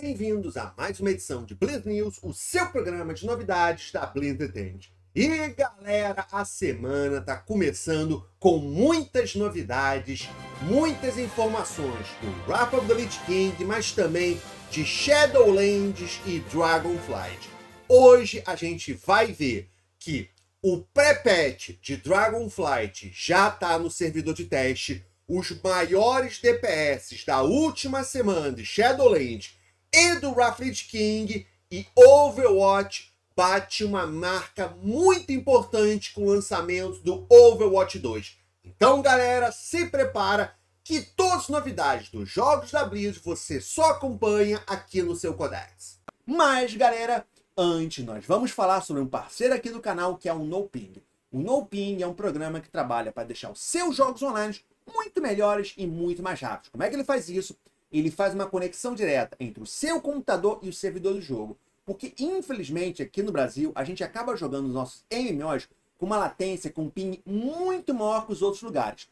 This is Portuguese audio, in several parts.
Bem-vindos a mais uma edição de Blend News, o seu programa de novidades da Blend Entertainment. E galera, a semana tá começando com muitas novidades, muitas informações do Wrap of the Lich King, mas também de Shadowlands e Dragonflight. Hoje a gente vai ver que o pré-patch de Dragonflight já está no servidor de teste. Os maiores DPS da última semana de Shadowlands e do Rafrid King e Overwatch bate uma marca muito importante com o lançamento do Overwatch 2. Então, galera, se prepara que todas as novidades dos jogos da Blizzard você só acompanha aqui no seu Codex. Mas, galera, antes nós vamos falar sobre um parceiro aqui do canal que é o NoPing. O NoPing é um programa que trabalha para deixar os seus jogos online muito melhores e muito mais rápidos. Como é que ele faz isso? ele faz uma conexão direta entre o seu computador e o servidor do jogo. Porque, infelizmente, aqui no Brasil, a gente acaba jogando os nossos MMOs com uma latência, com um ping muito maior que os outros lugares.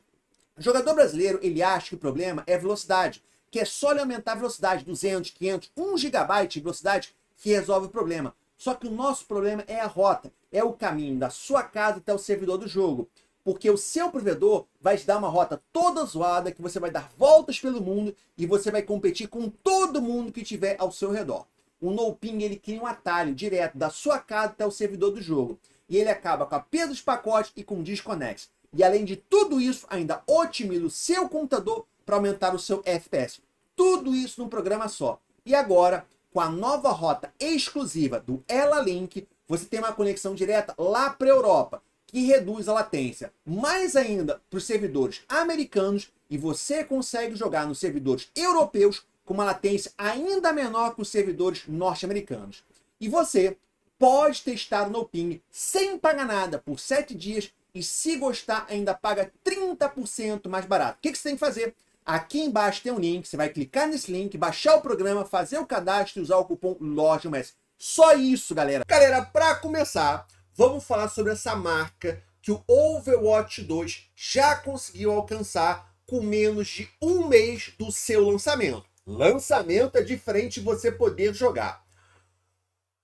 O jogador brasileiro, ele acha que o problema é velocidade, que é só ele aumentar a velocidade, 200, 500, 1 gigabyte de velocidade, que resolve o problema. Só que o nosso problema é a rota, é o caminho da sua casa até o servidor do jogo porque o seu provedor vai te dar uma rota toda zoada que você vai dar voltas pelo mundo e você vai competir com todo mundo que tiver ao seu redor. O no-ping ele cria um atalho direto da sua casa até o servidor do jogo e ele acaba com a perda de pacote e com desconexo. E além de tudo isso, ainda otimiza o seu computador para aumentar o seu FPS. Tudo isso num programa só. E agora, com a nova rota exclusiva do Ela Link, você tem uma conexão direta lá para a Europa que reduz a latência. Mais ainda para os servidores americanos e você consegue jogar nos servidores europeus com uma latência ainda menor que os servidores norte-americanos. E você pode testar o NoPing sem pagar nada por 7 dias e se gostar ainda paga 30% mais barato. O que, que você tem que fazer? Aqui embaixo tem um link, você vai clicar nesse link, baixar o programa, fazer o cadastro e usar o cupom LOJUMES. Só isso, galera. Galera, para começar, vamos falar sobre essa marca que o Overwatch 2 já conseguiu alcançar com menos de um mês do seu lançamento. Lançamento é diferente de você poder jogar.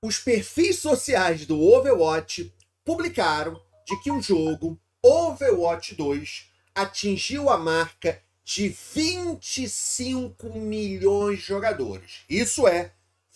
Os perfis sociais do Overwatch publicaram de que o jogo Overwatch 2 atingiu a marca de 25 milhões de jogadores. Isso é,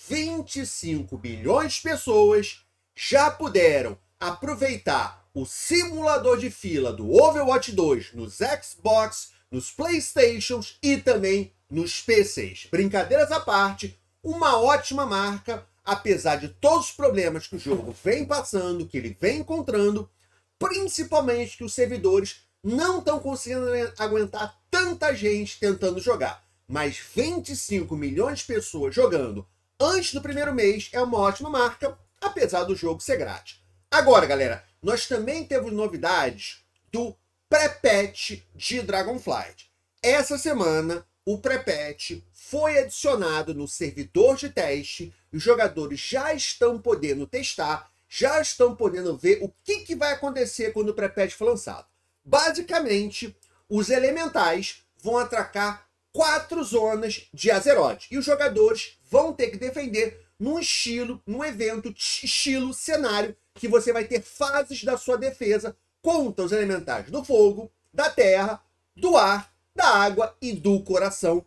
25 bilhões de pessoas já puderam aproveitar o simulador de fila do Overwatch 2 nos Xbox, nos Playstations e também nos PCs. Brincadeiras à parte, uma ótima marca, apesar de todos os problemas que o jogo vem passando, que ele vem encontrando, principalmente que os servidores não estão conseguindo aguentar tanta gente tentando jogar. Mas 25 milhões de pessoas jogando antes do primeiro mês é uma ótima marca, apesar do jogo ser grátis. Agora, galera, nós também temos novidades do pré-patch de Dragonflight. Essa semana, o pré-patch foi adicionado no servidor de teste os jogadores já estão podendo testar, já estão podendo ver o que, que vai acontecer quando o pré-patch for lançado. Basicamente, os elementais vão atracar quatro zonas de Azeroth e os jogadores vão ter que defender num estilo, num evento, estilo, cenário que você vai ter fases da sua defesa contra os elementais do fogo, da terra, do ar, da água e do coração,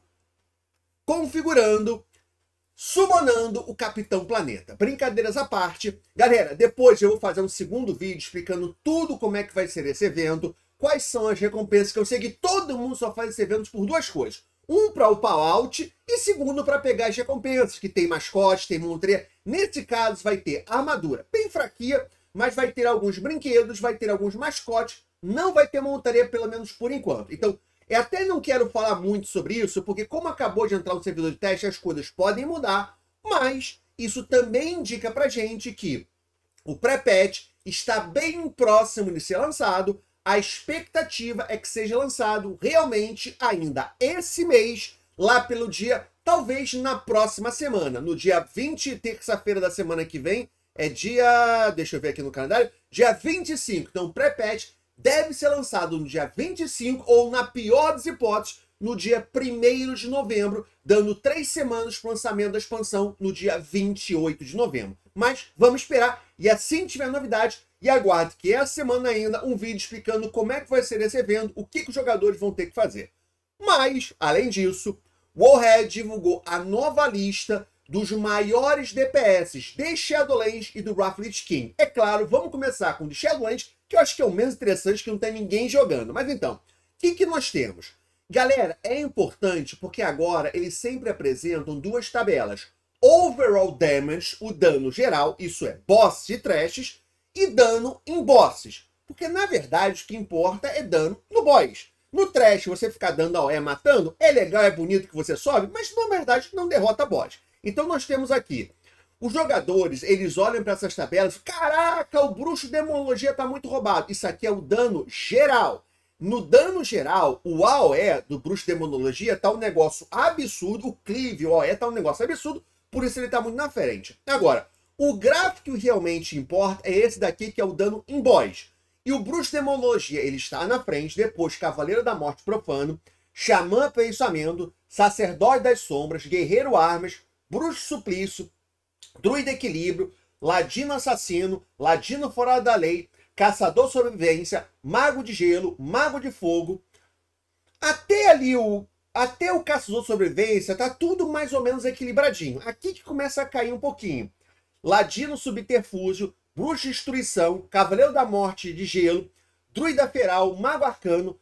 configurando, summonando o Capitão Planeta. Brincadeiras à parte, galera, depois eu vou fazer um segundo vídeo explicando tudo como é que vai ser esse evento, quais são as recompensas que eu sei que todo mundo só faz esse evento por duas coisas um para o pau-out e segundo para pegar as recompensas, que tem mascote, tem montre. Nesse caso, vai ter armadura bem fraquinha, mas vai ter alguns brinquedos, vai ter alguns mascotes, não vai ter montaria, pelo menos por enquanto. Então, eu até não quero falar muito sobre isso, porque como acabou de entrar no servidor de teste, as coisas podem mudar, mas isso também indica pra gente que o pré-patch está bem próximo de ser lançado, a expectativa é que seja lançado realmente ainda esse mês, lá pelo dia, talvez na próxima semana, no dia 20, terça-feira da semana que vem, é dia, deixa eu ver aqui no calendário, dia 25. Então, pré-patch deve ser lançado no dia 25 ou, na pior das hipóteses, no dia 1 de novembro, dando três semanas para o lançamento da expansão no dia 28 de novembro. Mas vamos esperar e assim tiver novidade, e aguarde que essa semana ainda um vídeo explicando como é que vai ser esse evento, o que, que os jogadores vão ter que fazer. Mas, além disso, o Warhead divulgou a nova lista dos maiores DPS de Shadowlands e do Wrathlich King. É claro, vamos começar com o de Shadowlands, que eu acho que é o menos interessante, que não tem ninguém jogando. Mas então, o que, que nós temos? Galera, é importante porque agora eles sempre apresentam duas tabelas overall damage, o dano geral, isso é bosses e trashes, e dano em bosses. Porque na verdade o que importa é dano no boss. No trash você ficar dando ao é matando, é legal, é bonito que você sobe, mas na verdade não derrota boss. Então nós temos aqui os jogadores, eles olham para essas tabelas, caraca, o bruxo demonologia tá muito roubado. Isso aqui é o dano geral. No dano geral, o AOE do Bruxo Demonologia tá um negócio absurdo, o Clive, o AOE tá um negócio absurdo, por isso ele está muito na frente. Agora, o gráfico que realmente importa é esse daqui, que é o dano em boss. E o Bruxo Demologia, ele está na frente, depois Cavaleiro da Morte Profano, Xamã Aperfeiçoamento, Sacerdote das Sombras, Guerreiro Armas, Bruxo Suplício, Druida Equilíbrio, Ladino Assassino, Ladino Fora da Lei, Caçador Sobrevivência, Mago de Gelo, Mago de Fogo. Até ali o até o caçador sobrevivência tá tudo mais ou menos equilibradinho. Aqui que começa a cair um pouquinho. Ladino subterfúgio, bruxo destruição, cavaleiro da morte de gelo, druida feral, mago arcano,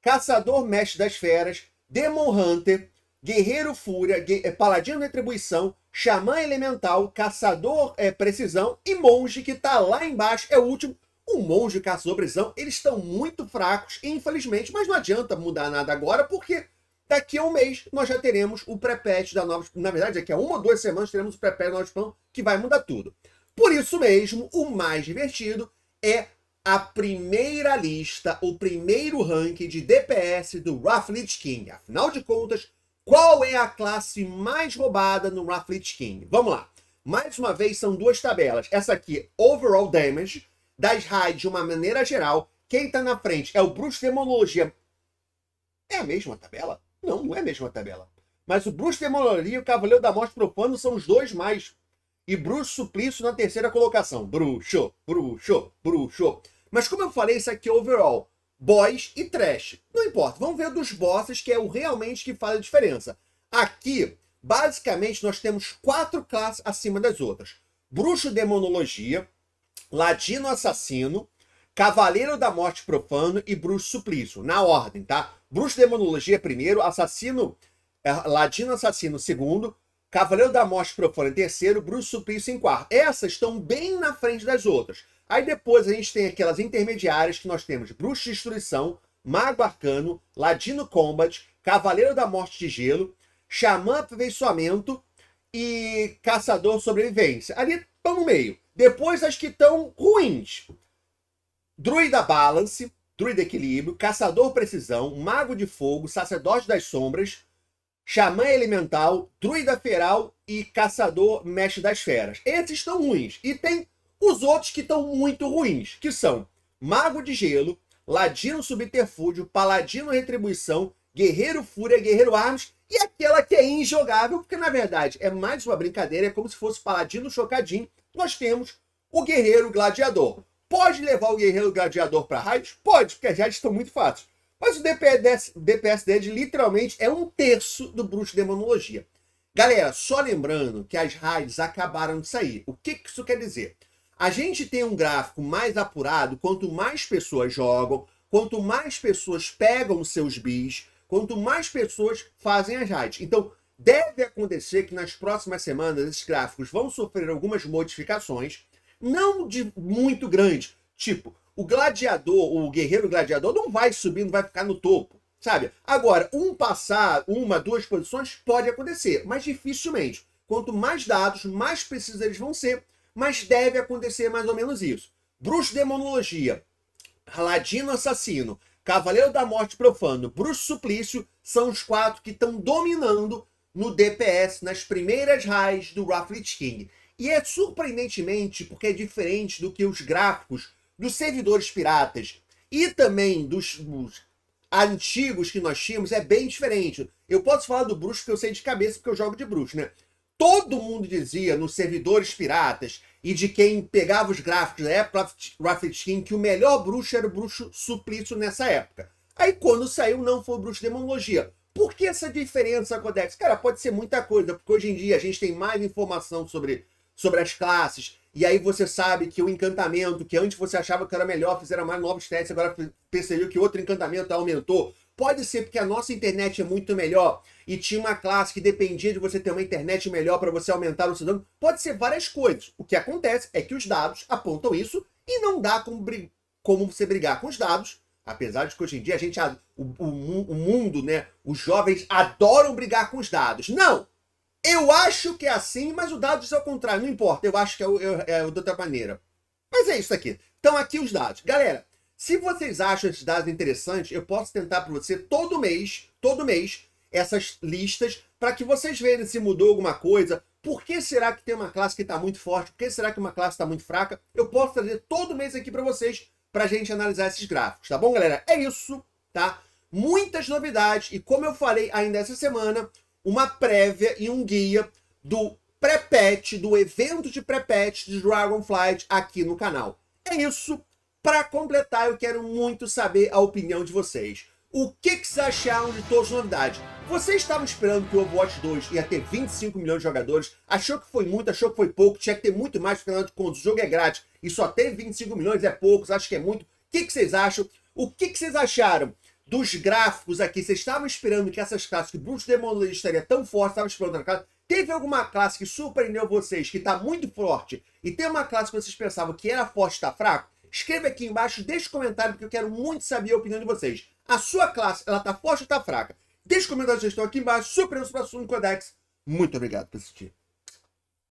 caçador mestre das feras, demon hunter, guerreiro fúria, eh, paladino retribuição, xamã elemental, caçador é, precisão e monge que tá lá embaixo, é o último. O monge e o caçador precisão, eles estão muito fracos, infelizmente, mas não adianta mudar nada agora porque Daqui a um mês, nós já teremos o pré-patch da nova. Na verdade, daqui a uma ou duas semanas, teremos o pré-patch da nova expansão, que vai mudar tudo. Por isso mesmo, o mais divertido é a primeira lista, o primeiro ranking de DPS do Wrathlich King. Afinal de contas, qual é a classe mais roubada no Wrathlich King? Vamos lá. Mais uma vez, são duas tabelas. Essa aqui, Overall Damage, das raids de uma maneira geral. Quem está na frente é o Bruxo Demonologia. É a mesma tabela? Não, não é a mesma tabela. Mas o Bruxo Demonologia e o Cavaleiro da Morte Profano são os dois mais. E Bruxo Suplício na terceira colocação. Bruxo, bruxo, bruxo. Mas como eu falei, isso aqui é overall. Boss e trash. Não importa, vamos ver dos bosses que é o realmente que faz a diferença. Aqui, basicamente, nós temos quatro classes acima das outras. Bruxo Demonologia, Ladino Assassino, Cavaleiro da Morte Profano e Bruxo Suplício. Na ordem, tá? Bruxo Demonologia é primeiro, Assassino, é, Ladino Assassino segundo, Cavaleiro da Morte Profana em terceiro, Bruxo Suplício em quarto. Essas estão bem na frente das outras. Aí depois a gente tem aquelas intermediárias que nós temos Bruxo de Destruição, Mago Arcano, Ladino Combat, Cavaleiro da Morte de Gelo, Xamã Aperfeiçoamento e Caçador Sobrevivência. Ali estão no meio. Depois as que estão ruins. Druida Balance, Druida Equilíbrio, Caçador Precisão, Mago de Fogo, Sacerdote das Sombras, Xamã Elemental, Druida Feral e Caçador Mestre das Feras. Esses estão ruins. E tem os outros que estão muito ruins, que são Mago de Gelo, Ladino Subterfúgio, Paladino Retribuição, Guerreiro Fúria, Guerreiro Armas e aquela que é injogável, porque na verdade é mais uma brincadeira, é como se fosse Paladino Chocadinho. Nós temos o Guerreiro Gladiador. Pode levar o Guerreiro Gladiador para raids? Pode, porque as raids estão muito fáceis. Mas o DPS, DPS Dead literalmente é um terço do Bruxo Demonologia. Galera, só lembrando que as raids acabaram de sair. O que, que isso quer dizer? A gente tem um gráfico mais apurado quanto mais pessoas jogam, quanto mais pessoas pegam seus bis, quanto mais pessoas fazem as raids. Então, deve acontecer que nas próximas semanas esses gráficos vão sofrer algumas modificações não de muito grande. Tipo, o gladiador, o guerreiro gladiador não vai subir, não vai ficar no topo, sabe? Agora, um passar uma, duas posições pode acontecer, mas dificilmente. Quanto mais dados, mais precisos eles vão ser, mas deve acontecer mais ou menos isso. Bruxo Demonologia, Ladino Assassino, Cavaleiro da Morte Profano, Bruxo Suplício são os quatro que estão dominando no DPS, nas primeiras raids do Rafflet King. E é surpreendentemente porque é diferente do que os gráficos dos servidores piratas e também dos, dos antigos que nós tínhamos, é bem diferente. Eu posso falar do bruxo que eu sei de cabeça porque eu jogo de bruxo, né? Todo mundo dizia nos servidores piratas e de quem pegava os gráficos da época, Raffet King, que o melhor bruxo era o bruxo suplício nessa época. Aí quando saiu, não foi o bruxo demonologia. Por que essa diferença, Codex? Cara, pode ser muita coisa, porque hoje em dia a gente tem mais informação sobre sobre as classes. E aí você sabe que o encantamento, que antes você achava que era melhor, fizeram mais novos testes, agora percebeu que outro encantamento aumentou. Pode ser porque a nossa internet é muito melhor e tinha uma classe que dependia de você ter uma internet melhor para você aumentar o seu dano. Pode ser várias coisas. O que acontece é que os dados apontam isso e não dá como, como você brigar com os dados. Apesar de que hoje em dia a gente, o, o, o mundo, né, os jovens adoram brigar com os dados. Não! Eu acho que é assim, mas o dado diz ao contrário, não importa, eu acho que é, o, eu, é de outra maneira. Mas é isso aqui. Então, aqui os dados. Galera, se vocês acham esses dados interessantes, eu posso tentar para você todo mês, todo mês, essas listas, para que vocês vejam se mudou alguma coisa, por que será que tem uma classe que está muito forte? Por que será que uma classe está muito fraca? Eu posso trazer todo mês aqui para vocês para a gente analisar esses gráficos, tá bom, galera? É isso, tá? Muitas novidades e como eu falei ainda essa semana, uma prévia e um guia do pré-patch, do evento de pré-patch de Dragonflight aqui no canal. É isso. Para completar, eu quero muito saber a opinião de vocês. O que, que vocês acharam de todas as novidades? Vocês estavam esperando que o Overwatch 2 ia ter 25 milhões de jogadores? Achou que foi muito, achou que foi pouco? Tinha que ter muito mais, porque afinal de contas o jogo é grátis e só tem 25 milhões, é pouco acho que é muito. O que, que vocês acham? O que, que vocês acharam dos gráficos aqui, vocês estavam esperando que essas classes, que o Bruto Demolidor estaria tão forte, estavam esperando outra classe. Teve alguma classe que surpreendeu vocês, que está muito forte, e tem uma classe que vocês pensavam que era forte e está fraco? Escreva aqui embaixo, deixa comentário, porque eu quero muito saber a opinião de vocês. A sua classe, ela está forte ou está fraca? deixe o comentário vocês estão aqui embaixo, surpreendeu para o assunto Codex. Muito obrigado por assistir.